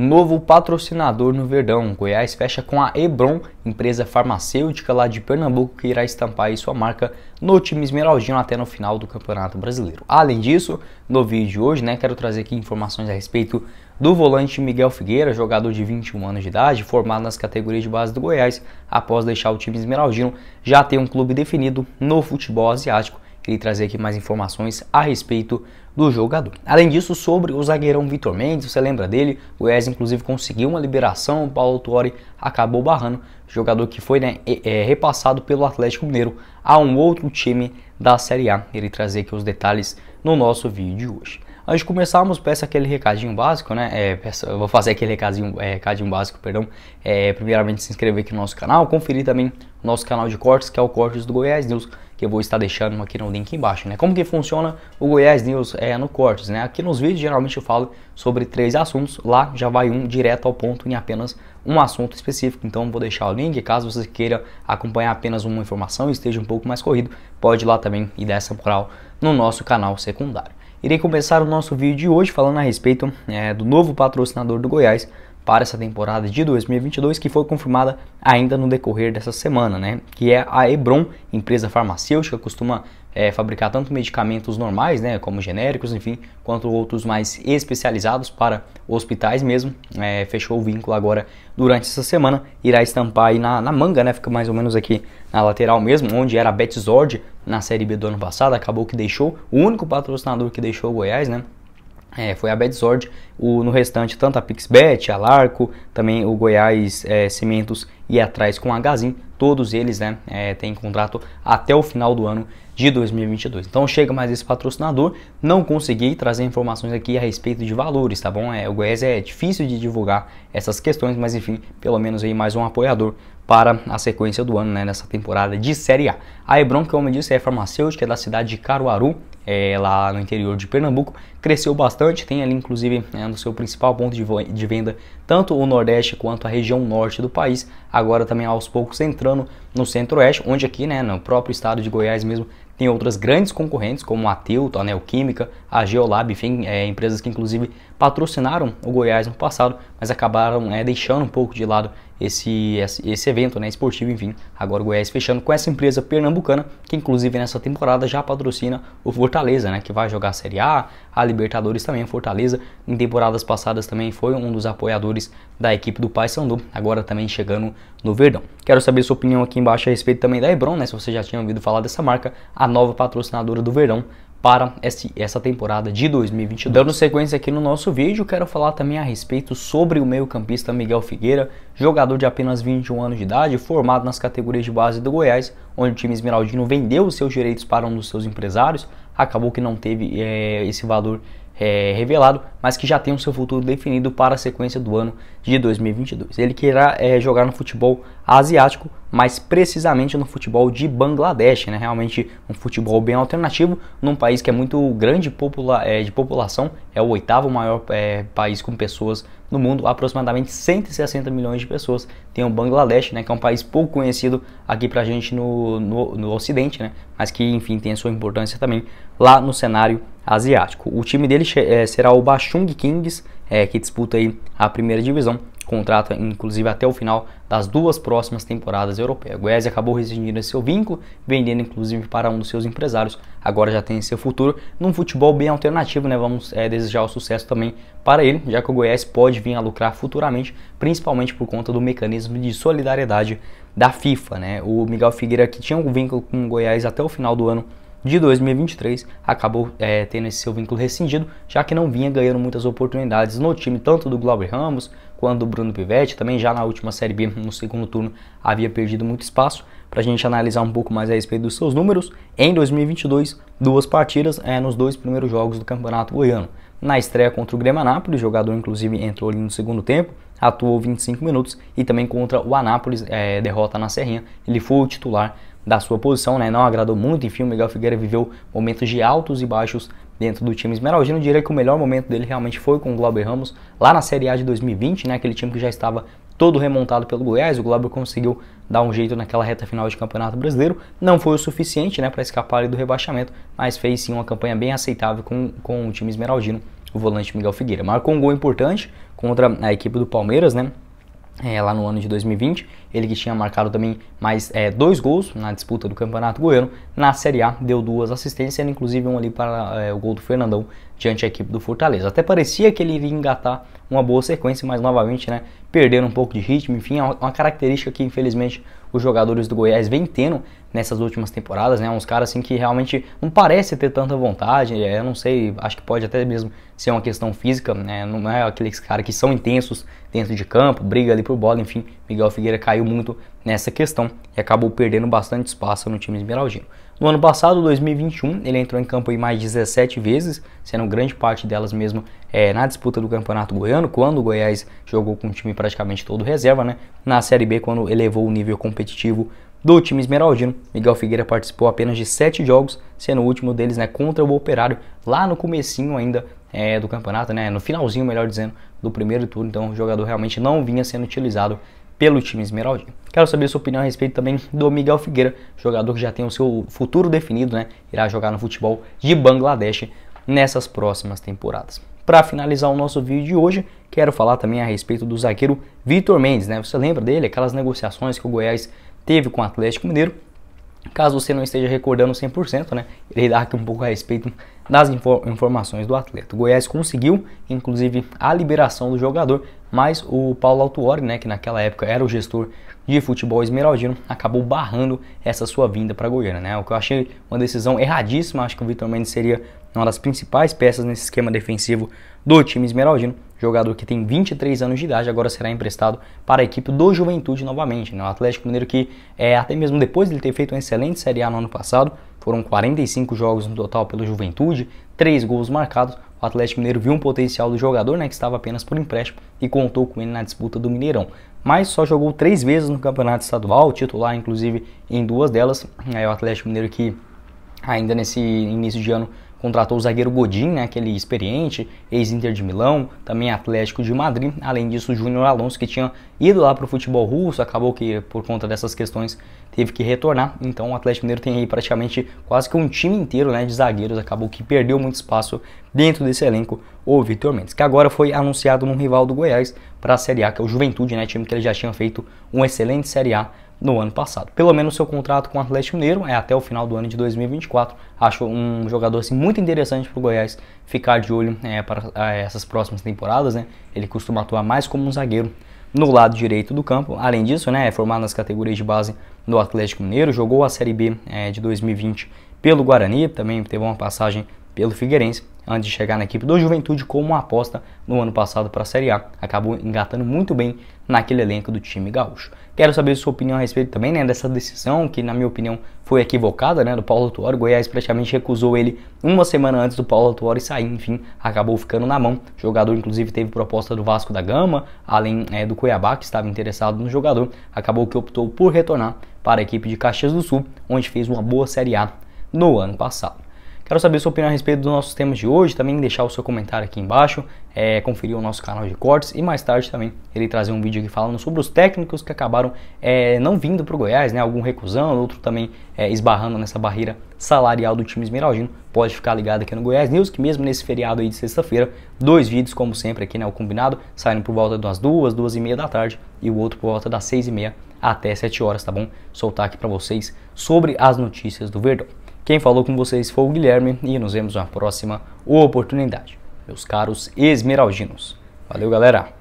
Novo patrocinador no Verdão. Goiás fecha com a Ebron, empresa farmacêutica lá de Pernambuco que irá estampar sua marca no time esmeraldino até no final do Campeonato Brasileiro. Além disso, no vídeo de hoje, né, quero trazer aqui informações a respeito do volante Miguel Figueira, jogador de 21 anos de idade, formado nas categorias de base do Goiás, após deixar o time esmeraldino, já tem um clube definido no futebol asiático e trazer aqui mais informações a respeito do jogador. Além disso, sobre o zagueirão Vitor Mendes, você lembra dele? O Goiás inclusive conseguiu uma liberação, o Paulo Tuori acabou barrando, jogador que foi né, é, repassado pelo Atlético Mineiro a um outro time da Série A. Ele trazer aqui os detalhes no nosso vídeo de hoje. Antes de começarmos, peço aquele recadinho básico, né? É, peço, vou fazer aquele recadinho, é, recadinho básico, perdão. É, primeiramente, se inscrever aqui no nosso canal, conferir também o nosso canal de cortes, que é o Cortes do Goiás News que eu vou estar deixando aqui no link embaixo, né? Como que funciona o Goiás News é, no Cortes, né? Aqui nos vídeos geralmente eu falo sobre três assuntos, lá já vai um direto ao ponto em apenas um assunto específico. Então vou deixar o link, caso você queira acompanhar apenas uma informação e esteja um pouco mais corrido, pode ir lá também e dar essa moral no nosso canal secundário. Irei começar o nosso vídeo de hoje falando a respeito é, do novo patrocinador do Goiás, para essa temporada de 2022 que foi confirmada ainda no decorrer dessa semana, né? Que é a Hebron, empresa farmacêutica, costuma é, fabricar tanto medicamentos normais, né, como genéricos, enfim, quanto outros mais especializados para hospitais mesmo. É, fechou o vínculo agora durante essa semana, irá estampar aí na, na, manga, né, fica mais ou menos aqui na lateral mesmo, onde era a Betzord na Série B do ano passado, acabou que deixou, o único patrocinador que deixou o Goiás, né, é, foi a Bedzord, o, no restante tanto a Pixbet, a Larco, também o Goiás é, Cimentos e é atrás com a Gazin, todos eles né, é, têm contrato até o final do ano de 2022. Então chega mais esse patrocinador, não consegui trazer informações aqui a respeito de valores, tá bom? É, o Goiás é difícil de divulgar essas questões, mas enfim, pelo menos aí mais um apoiador para a sequência do ano, né, nessa temporada de Série A. A Hebron, como eu disse, é farmacêutica, é da cidade de Caruaru, é, lá no interior de Pernambuco, cresceu bastante, tem ali inclusive né, no seu principal ponto de, de venda tanto o Nordeste quanto a região Norte do país, agora também aos poucos entrando no centro-oeste, onde aqui, né, no próprio estado de Goiás mesmo, tem outras grandes concorrentes, como a Tilt, a Neoquímica, a Geolab, enfim, é, empresas que inclusive patrocinaram o Goiás no passado, mas acabaram é, deixando um pouco de lado esse, esse evento né, esportivo, enfim. Agora o Goiás fechando com essa empresa pernambucana, que inclusive nessa temporada já patrocina o Fortaleza, né, que vai jogar a Série A, a Libertadores também, Fortaleza. Em temporadas passadas também foi um dos apoiadores da equipe do Paysandu, agora também chegando no Verdão. Quero saber sua opinião aqui embaixo a respeito também da Hebron, né, se você já tinha ouvido falar dessa marca. A a nova patrocinadora do verão para essa temporada de 2022. Dando sequência aqui no nosso vídeo, quero falar também a respeito sobre o meio-campista Miguel Figueira, jogador de apenas 21 anos de idade, formado nas categorias de base do Goiás, onde o time esmeraldino vendeu os seus direitos para um dos seus empresários, acabou que não teve é, esse valor é, revelado, mas que já tem o seu futuro definido para a sequência do ano de 2022. Ele querá é, jogar no futebol asiático, mais precisamente no futebol de Bangladesh, né? realmente um futebol bem alternativo, num país que é muito grande popula é, de população, é o oitavo maior é, país com pessoas no mundo, aproximadamente 160 milhões de pessoas. Tem o Bangladesh, né, que é um país pouco conhecido aqui pra gente no, no, no Ocidente, né? mas que enfim tem a sua importância também lá no cenário asiático. O time dele é, será o Bashung Kings, é, que disputa aí a primeira divisão, contrata inclusive até o final das duas próximas temporadas europeias. O Goiás acabou rescindindo seu vínculo, vendendo inclusive para um dos seus empresários, agora já tem seu futuro num futebol bem alternativo, né? Vamos é, desejar o sucesso também para ele, já que o Goiás pode vir a lucrar futuramente, principalmente por conta do mecanismo de solidariedade da FIFA, né? O Miguel Figueira que tinha um vínculo com o Goiás até o final do ano de 2023 acabou é, tendo esse seu vínculo rescindido, já que não vinha ganhando muitas oportunidades no time, tanto do Glauber Ramos quanto do Bruno Pivetti. Também já na última Série B, no segundo turno, havia perdido muito espaço. Para a gente analisar um pouco mais a respeito dos seus números, em 2022, duas partidas é, nos dois primeiros jogos do Campeonato Goiano. Na estreia contra o Grêmio Anápolis, o jogador inclusive entrou ali no segundo tempo, atuou 25 minutos e também contra o Anápolis, é, derrota na Serrinha, ele foi o titular da sua posição, né? Não agradou muito, enfim, o Miguel Figueira viveu momentos de altos e baixos dentro do time esmeraldino. Diria que o melhor momento dele realmente foi com o Glauber Ramos lá na Série A de 2020, né? Aquele time que já estava todo remontado pelo Goiás. O Glauber conseguiu dar um jeito naquela reta final de Campeonato Brasileiro. Não foi o suficiente, né, para escapar do rebaixamento, mas fez sim uma campanha bem aceitável com, com o time esmeraldino, o volante Miguel Figueira. Marcou um gol importante contra a equipe do Palmeiras, né? É, lá no ano de 2020 ele que tinha marcado também mais é, dois gols na disputa do Campeonato Goiano, na Série A deu duas assistências, inclusive um ali para é, o gol do Fernandão diante da equipe do Fortaleza. Até parecia que ele iria engatar uma boa sequência, mas novamente, né, perdendo um pouco de ritmo, enfim, é uma característica que infelizmente os jogadores do Goiás vêm tendo nessas últimas temporadas, né, uns caras assim que realmente não parece ter tanta vontade, é, eu não sei, acho que pode até mesmo ser uma questão física, né, não é aqueles caras que são intensos dentro de campo, briga ali por bola, enfim, Miguel Figueira caiu caiu muito nessa questão e acabou perdendo bastante espaço no time esmeraldino. No ano passado, 2021, ele entrou em campo mais 17 vezes, sendo grande parte delas mesmo é, na disputa do Campeonato Goiano, quando o Goiás jogou com o time praticamente todo reserva, né? Na Série B, quando elevou o nível competitivo do time esmeraldino, Miguel Figueira participou apenas de 7 jogos, sendo o último deles né, contra o Operário, lá no comecinho ainda é, do campeonato, né? No finalzinho, melhor dizendo, do primeiro turno. Então, o jogador realmente não vinha sendo utilizado pelo time esmeraldino. Quero saber a sua opinião a respeito também do Miguel Figueira, jogador que já tem o seu futuro definido, né? Irá jogar no futebol de Bangladesh nessas próximas temporadas. Para finalizar o nosso vídeo de hoje, quero falar também a respeito do zagueiro Vitor Mendes, né? Você lembra dele? Aquelas negociações que o Goiás teve com o Atlético Mineiro Caso você não esteja recordando 100%, né? Ele dá aqui um pouco a respeito das infor informações do atleta. O Goiás conseguiu, inclusive, a liberação do jogador, mas o Paulo Altuori, né, que naquela época era o gestor de futebol esmeraldino, acabou barrando essa sua vinda para Goiânia, né? O que eu achei uma decisão erradíssima, acho que o Vitor Mendes seria uma das principais peças nesse esquema defensivo do time esmeraldino, jogador que tem 23 anos de idade, agora será emprestado para a equipe do Juventude novamente. Né? O Atlético Mineiro que, é, até mesmo depois de ele ter feito uma excelente Série A no ano passado, foram 45 jogos no total pelo Juventude, 3 gols marcados. O Atlético Mineiro viu um potencial do jogador, né, que estava apenas por empréstimo e contou com ele na disputa do Mineirão. Mas só jogou três vezes no campeonato estadual, titular inclusive em duas delas. Aí é o Atlético Mineiro que ainda nesse início de ano contratou o zagueiro Godin, né, aquele experiente, ex-Inter de Milão, também Atlético de Madrid. Além disso, o Júnior Alonso, que tinha ido lá para o futebol russo, acabou que por conta dessas questões teve que retornar. Então o Atlético Mineiro tem aí praticamente quase que um time inteiro né, de zagueiros, acabou que perdeu muito espaço dentro desse elenco, o Vitor Mendes, que agora foi anunciado num rival do Goiás para a Série A, que é o Juventude, né, time que ele já tinha feito um excelente Série A no ano passado. Pelo menos seu contrato com o Atlético Mineiro é até o final do ano de 2024. Acho um jogador assim, muito interessante para o Goiás ficar de olho é, para é, essas próximas temporadas. Né? Ele costuma atuar mais como um zagueiro no lado direito do campo. Além disso, né, é formado nas categorias de base do Atlético Mineiro, jogou a Série B é, de 2020 pelo Guarani, também teve uma passagem pelo Figueirense antes de chegar na equipe do Juventude como uma aposta no ano passado para a Série A. Acabou engatando muito bem naquele elenco do time gaúcho. Quero saber sua opinião a respeito também né, dessa decisão, que na minha opinião foi equivocada, né, do Paulo Tuori. O Goiás praticamente recusou ele uma semana antes do Paulo Tuori sair, enfim, acabou ficando na mão. O jogador inclusive teve proposta do Vasco da Gama, além é, do Cuiabá, que estava interessado no jogador. Acabou que optou por retornar para a equipe de Caxias do Sul, onde fez uma boa Série A no ano passado. Quero saber sua opinião a respeito dos nossos temas de hoje, também deixar o seu comentário aqui embaixo, é, conferir o nosso canal de cortes e mais tarde também ele trazer um vídeo aqui falando sobre os técnicos que acabaram é, não vindo para o Goiás, né? Algum recusando, outro também é, esbarrando nessa barreira salarial do time esmeraldino. Pode ficar ligado aqui no Goiás News, que mesmo nesse feriado aí de sexta-feira, dois vídeos, como sempre, aqui, né? O combinado, saindo por volta das duas, duas e meia da tarde e o outro por volta das seis e meia até sete horas, tá bom? Soltar aqui para vocês sobre as notícias do Verdão. Quem falou com vocês foi o Guilherme e nos vemos na próxima oportunidade. Meus caros esmeraldinos. Valeu, galera!